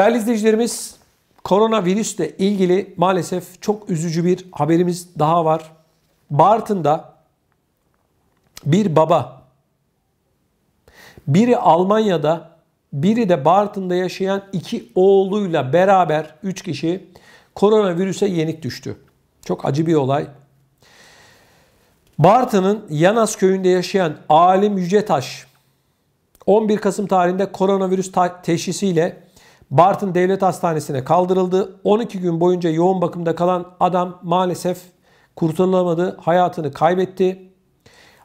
Değerli izleyicilerimiz, koronavirüsle ilgili maalesef çok üzücü bir haberimiz daha var. Bartın'da bir baba, biri Almanya'da, biri de Bartın'da yaşayan iki oğluyla beraber üç kişi koronavirüse yenik düştü. Çok acı bir olay. Bartın'ın Yanas köyünde yaşayan Alim Yücetaş 11 Kasım tarihinde koronavirüs teşhisiyle Bartın Devlet Hastanesi'ne kaldırıldı. 12 gün boyunca yoğun bakımda kalan adam maalesef kurtarılamadı, hayatını kaybetti.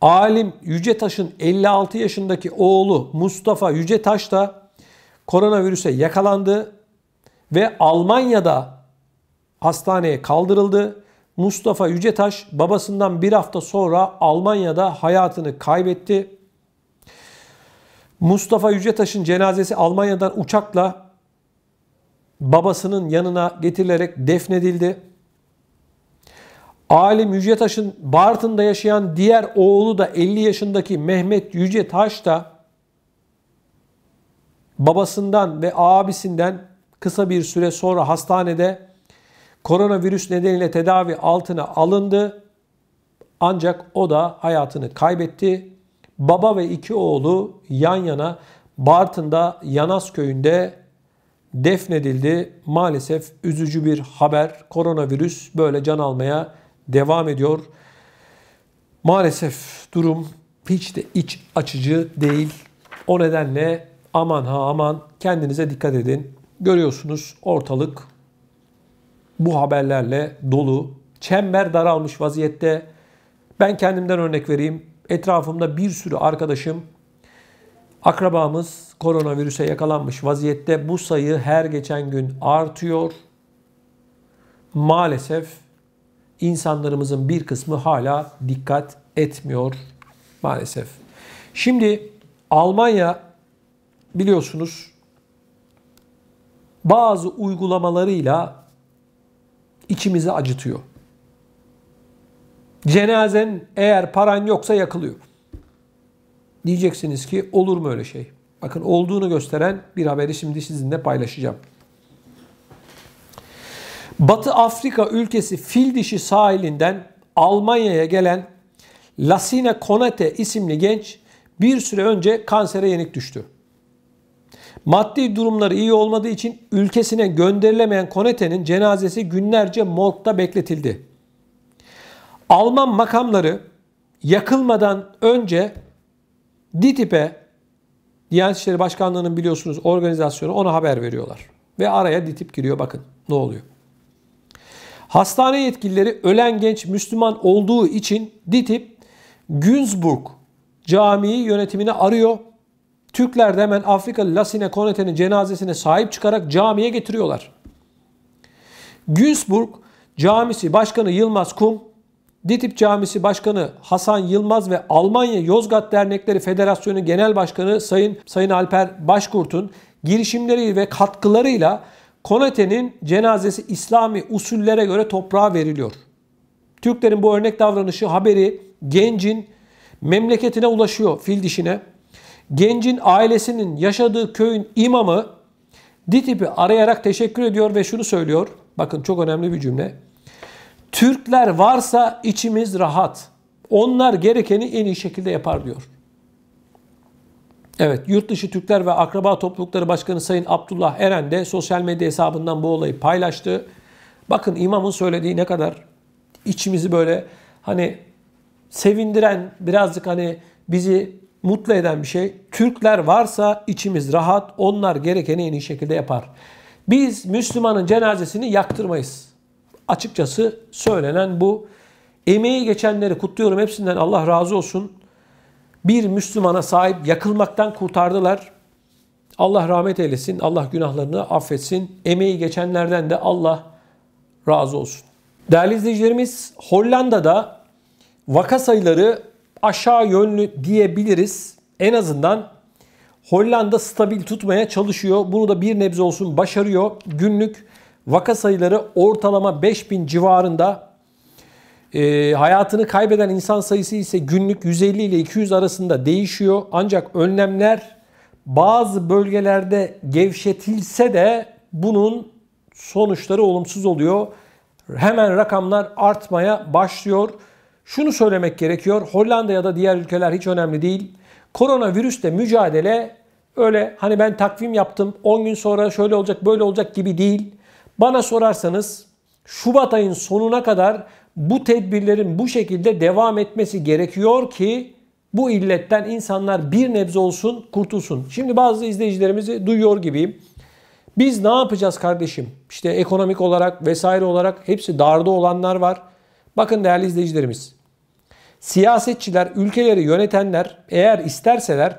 Alim Yücetaş'ın 56 yaşındaki oğlu Mustafa Yücetaş da koronavirüse yakalandı ve Almanya'da hastaneye kaldırıldı. Mustafa Yücetaş babasından bir hafta sonra Almanya'da hayatını kaybetti. Mustafa Yücetaş'ın cenazesi Almanya'dan uçakla babasının yanına getirilerek defnedildi. Ali Mücetaş'ın Bartın'da yaşayan diğer oğlu da 50 yaşındaki Mehmet Yücetaş da babasından ve abisinden kısa bir süre sonra hastanede koronavirüs nedeniyle tedavi altına alındı. Ancak o da hayatını kaybetti. Baba ve iki oğlu yan yana Bartın'da Yanas köyünde defnedildi. Maalesef üzücü bir haber. Koronavirüs böyle can almaya devam ediyor. Maalesef durum hiç de iç açıcı değil. O nedenle aman ha aman kendinize dikkat edin. Görüyorsunuz ortalık bu haberlerle dolu. Çember daralmış vaziyette. Ben kendimden örnek vereyim. Etrafımda bir sürü arkadaşım Akrabamız koronavirüse yakalanmış vaziyette. Bu sayı her geçen gün artıyor. Maalesef insanlarımızın bir kısmı hala dikkat etmiyor maalesef. Şimdi Almanya biliyorsunuz bazı uygulamalarıyla içimizi acıtıyor. Cenazen eğer paran yoksa yakılıyor. Diyeceksiniz ki olur mu öyle şey? Bakın olduğunu gösteren bir haberi şimdi sizinle paylaşacağım. Batı Afrika ülkesi fil dişi sahilinden Almanya'ya gelen Lasine Konate isimli genç bir süre önce kansere yenik düştü. Maddi durumları iyi olmadığı için ülkesine gönderilemeyen Konate'nin cenazesi günlerce morgda bekletildi. Alman makamları yakılmadan önce DİTİP'e Diyanet İşleri Başkanlığı'nın biliyorsunuz organizasyonu ona haber veriyorlar. Ve araya DİTİP giriyor bakın ne oluyor. Hastane yetkilileri ölen genç Müslüman olduğu için DİTİP Günzburg Camii yönetimini arıyor. Türkler de hemen Afrikalı Lasine Konete'nin cenazesine sahip çıkarak camiye getiriyorlar. Günzburg Camisi Başkanı Yılmaz Kum Ditip Camisi Başkanı Hasan Yılmaz ve Almanya Yozgat Dernekleri Federasyonu Genel Başkanı Sayın Sayın Alper Başkurt'un girişimleri ve katkılarıyla Konate'nin cenazesi İslami usullere göre toprağa veriliyor. Türklerin bu örnek davranışı haberi gencin memleketine ulaşıyor fil dişine. Gencin ailesinin yaşadığı köyün imamı Ditip'i arayarak teşekkür ediyor ve şunu söylüyor. Bakın çok önemli bir cümle. Türkler varsa içimiz rahat. Onlar gerekeni en iyi şekilde yapar diyor. Evet, Yurtdışı Türkler ve Akraba Toplulukları Başkanı Sayın Abdullah Eren de sosyal medya hesabından bu olayı paylaştı. Bakın imamın söylediği ne kadar içimizi böyle hani sevindiren, birazcık hani bizi mutlu eden bir şey. Türkler varsa içimiz rahat, onlar gerekeni en iyi şekilde yapar. Biz Müslümanın cenazesini yaktırmayız açıkçası söylenen bu. Emeği geçenleri kutluyorum hepsinden Allah razı olsun. Bir Müslümana sahip yakılmaktan kurtardılar. Allah rahmet eylesin, Allah günahlarını affetsin. Emeği geçenlerden de Allah razı olsun. Değerli izleyicilerimiz, Hollanda'da vaka sayıları aşağı yönlü diyebiliriz. En azından Hollanda stabil tutmaya çalışıyor. Bunu da bir nebze olsun başarıyor. Günlük Vaka sayıları ortalama 5000 civarında. E, hayatını kaybeden insan sayısı ise günlük 150 ile 200 arasında değişiyor. Ancak önlemler bazı bölgelerde gevşetilse de bunun sonuçları olumsuz oluyor. Hemen rakamlar artmaya başlıyor. Şunu söylemek gerekiyor. Hollanda ya da diğer ülkeler hiç önemli değil. Koronavirüsle mücadele öyle hani ben takvim yaptım 10 gün sonra şöyle olacak böyle olacak gibi değil. Bana sorarsanız Şubat ayın sonuna kadar bu tedbirlerin bu şekilde devam etmesi gerekiyor ki bu illetten insanlar bir nebze olsun kurtulsun. Şimdi bazı izleyicilerimizi duyuyor gibiyim. Biz ne yapacağız kardeşim? İşte ekonomik olarak vesaire olarak hepsi darda olanlar var. Bakın değerli izleyicilerimiz. Siyasetçiler, ülkeleri yönetenler eğer isterseler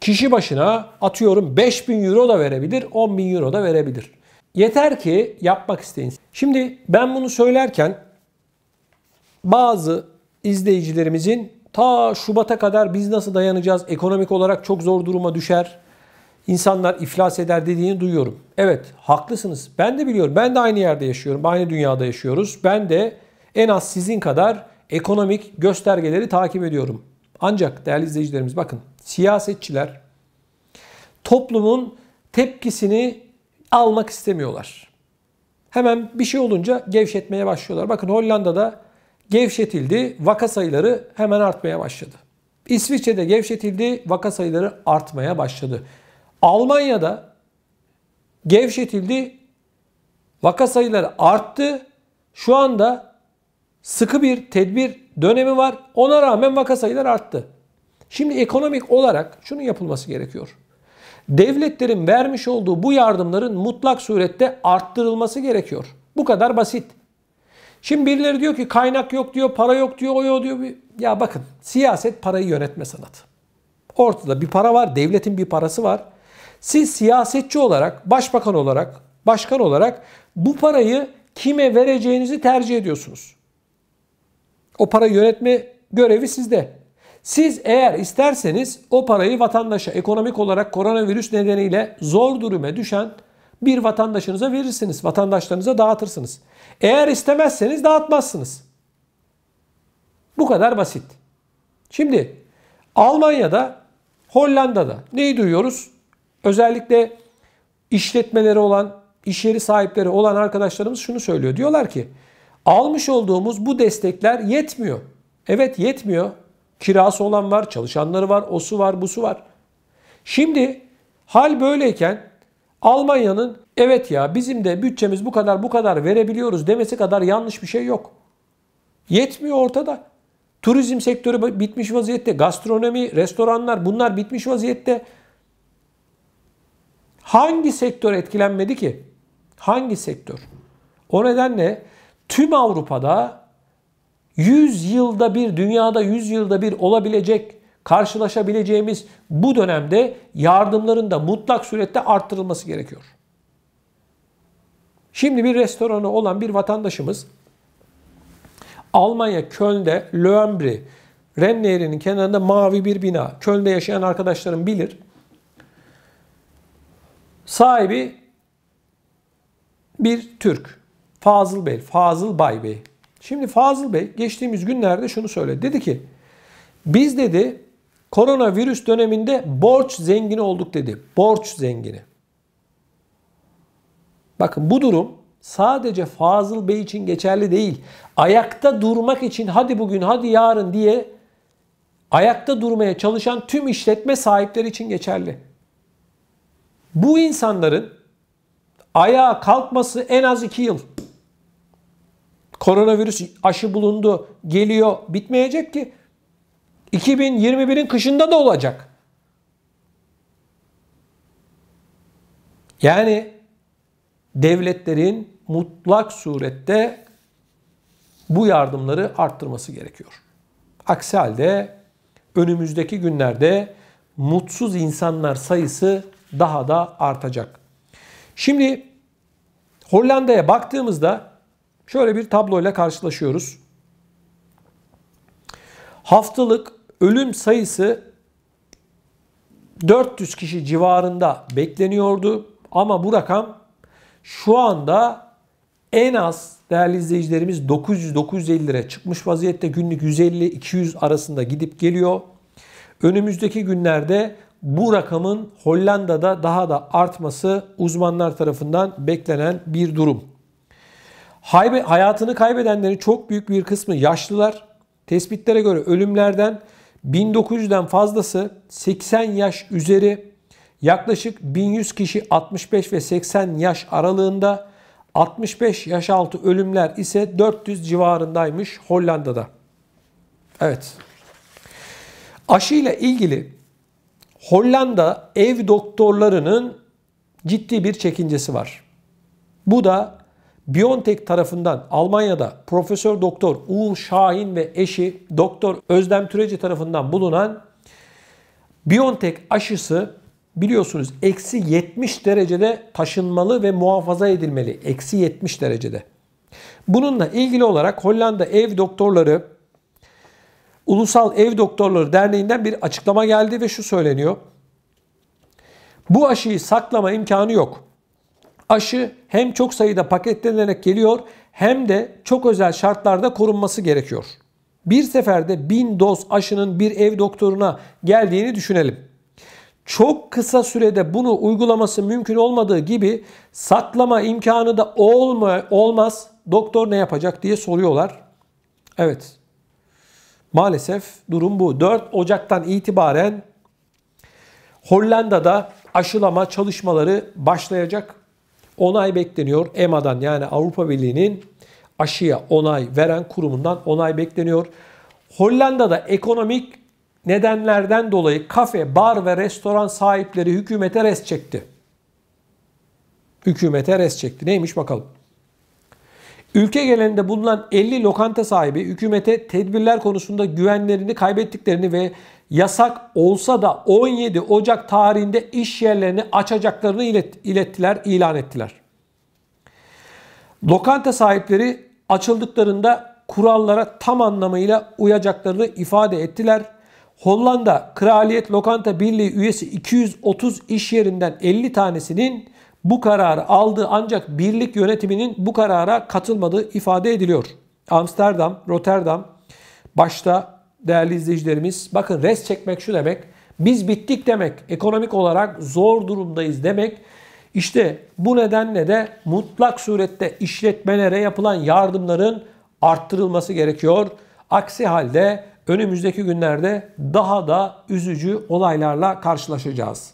kişi başına atıyorum 5000 euro da verebilir, 10 bin euro da verebilir. Yeter ki yapmak isteyin. Şimdi ben bunu söylerken bazı izleyicilerimizin ta Şubat'a kadar biz nasıl dayanacağız? Ekonomik olarak çok zor duruma düşer. insanlar iflas eder dediğini duyuyorum. Evet haklısınız. Ben de biliyorum. Ben de aynı yerde yaşıyorum. Aynı dünyada yaşıyoruz. Ben de en az sizin kadar ekonomik göstergeleri takip ediyorum. Ancak değerli izleyicilerimiz bakın siyasetçiler toplumun tepkisini almak istemiyorlar. Hemen bir şey olunca gevşetmeye başlıyorlar. Bakın Hollanda'da gevşetildi, vaka sayıları hemen artmaya başladı. İsviçre'de gevşetildi, vaka sayıları artmaya başladı. Almanya'da gevşetildi, vaka sayıları arttı. Şu anda sıkı bir tedbir dönemi var. Ona rağmen vaka sayıları arttı. Şimdi ekonomik olarak şunun yapılması gerekiyor devletlerin vermiş olduğu bu yardımların mutlak surette arttırılması gerekiyor. Bu kadar basit. Şimdi birileri diyor ki kaynak yok diyor, para yok diyor, o yok diyor. Ya bakın siyaset parayı yönetme sanatı. Ortada bir para var, devletin bir parası var. Siz siyasetçi olarak, başbakan olarak, başkan olarak bu parayı kime vereceğinizi tercih ediyorsunuz. O para yönetme görevi sizde. Siz eğer isterseniz o parayı vatandaşa ekonomik olarak koronavirüs nedeniyle zor duruma düşen bir vatandaşınıza verirsiniz. Vatandaşlarınıza dağıtırsınız. Eğer istemezseniz dağıtmazsınız. Bu kadar basit. Şimdi Almanya'da, Hollanda'da neyi duyuyoruz? Özellikle işletmeleri olan, iş yeri sahipleri olan arkadaşlarımız şunu söylüyor. Diyorlar ki almış olduğumuz bu destekler yetmiyor. Evet yetmiyor. Kirası olan var, çalışanları var, o su var, bu su var. Şimdi hal böyleyken Almanya'nın evet ya bizim de bütçemiz bu kadar bu kadar verebiliyoruz demesi kadar yanlış bir şey yok. Yetmiyor ortada. Turizm sektörü bitmiş vaziyette. Gastronomi, restoranlar bunlar bitmiş vaziyette. Hangi sektör etkilenmedi ki? Hangi sektör? O nedenle tüm Avrupa'da 100 yılda bir dünyada 100 yılda bir olabilecek karşılaşabileceğimiz bu dönemde yardımların da mutlak surette arttırılması gerekiyor. Şimdi bir restoranı olan bir vatandaşımız Almanya Köln'de Lömbri Ren Nehri'nin kenarında mavi bir bina. Köln'de yaşayan arkadaşlarım bilir. Sahibi bir Türk. Fazıl Bey, Fazıl Bay Bey. Şimdi Fazıl Bey geçtiğimiz günlerde şunu söyledi. Dedi ki biz dedi koronavirüs döneminde borç zengini olduk dedi. Borç zengini. Bakın bu durum sadece Fazıl Bey için geçerli değil. Ayakta durmak için hadi bugün hadi yarın diye ayakta durmaya çalışan tüm işletme sahipleri için geçerli. Bu insanların ayağa kalkması en az 2 yıl. Koronavirüs aşı bulundu, geliyor, bitmeyecek ki. 2021'in kışında da olacak. Yani devletlerin mutlak surette bu yardımları arttırması gerekiyor. Aksi halde önümüzdeki günlerde mutsuz insanlar sayısı daha da artacak. Şimdi Hollanda'ya baktığımızda Şöyle bir tabloyla karşılaşıyoruz. Haftalık ölüm sayısı 400 kişi civarında bekleniyordu. Ama bu rakam şu anda en az değerli izleyicilerimiz 900-950 lira çıkmış vaziyette. Günlük 150-200 arasında gidip geliyor. Önümüzdeki günlerde bu rakamın Hollanda'da daha da artması uzmanlar tarafından beklenen bir durum. Haybe, hayatını kaybedenlerin çok büyük bir kısmı yaşlılar. Tespitlere göre ölümlerden 1900'den fazlası 80 yaş üzeri yaklaşık 1100 kişi 65 ve 80 yaş aralığında 65 yaş altı ölümler ise 400 civarındaymış Hollanda'da. Evet. Aşıyla ilgili Hollanda ev doktorlarının ciddi bir çekincesi var. Bu da BioNTech tarafından Almanya'da Profesör Doktor Uğur Şahin ve eşi Doktor Özlem Türeci tarafından bulunan BioNTech aşısı biliyorsunuz eksi 70 derecede taşınmalı ve muhafaza edilmeli. Eksi 70 derecede. Bununla ilgili olarak Hollanda Ev Doktorları Ulusal Ev Doktorları Derneği'nden bir açıklama geldi ve şu söyleniyor. Bu aşıyı saklama imkanı yok aşı hem çok sayıda paketlenerek geliyor hem de çok özel şartlarda korunması gerekiyor. Bir seferde 1000 doz aşının bir ev doktoruna geldiğini düşünelim. Çok kısa sürede bunu uygulaması mümkün olmadığı gibi saklama imkanı da olma, olmaz. Doktor ne yapacak diye soruyorlar. Evet. Maalesef durum bu. 4 Ocak'tan itibaren Hollanda'da aşılama çalışmaları başlayacak. Onay bekleniyor EMA'dan yani Avrupa Birliği'nin aşıya onay veren kurumundan onay bekleniyor. Hollanda'da ekonomik nedenlerden dolayı kafe, bar ve restoran sahipleri hükümete res çekti. Hükümete res çekti. Neymiş bakalım. Ülke genelinde bulunan 50 lokanta sahibi hükümete tedbirler konusunda güvenlerini kaybettiklerini ve yasak olsa da 17 Ocak tarihinde iş yerlerini açacaklarını ilet, ilettiler, ilan ettiler. Lokanta sahipleri açıldıklarında kurallara tam anlamıyla uyacaklarını ifade ettiler. Hollanda Kraliyet Lokanta Birliği üyesi 230 iş yerinden 50 tanesinin bu kararı aldığı ancak birlik yönetiminin bu karara katılmadığı ifade ediliyor. Amsterdam, Rotterdam başta değerli izleyicilerimiz. Bakın res çekmek şu demek. Biz bittik demek. Ekonomik olarak zor durumdayız demek. İşte bu nedenle de mutlak surette işletmelere yapılan yardımların arttırılması gerekiyor. Aksi halde önümüzdeki günlerde daha da üzücü olaylarla karşılaşacağız.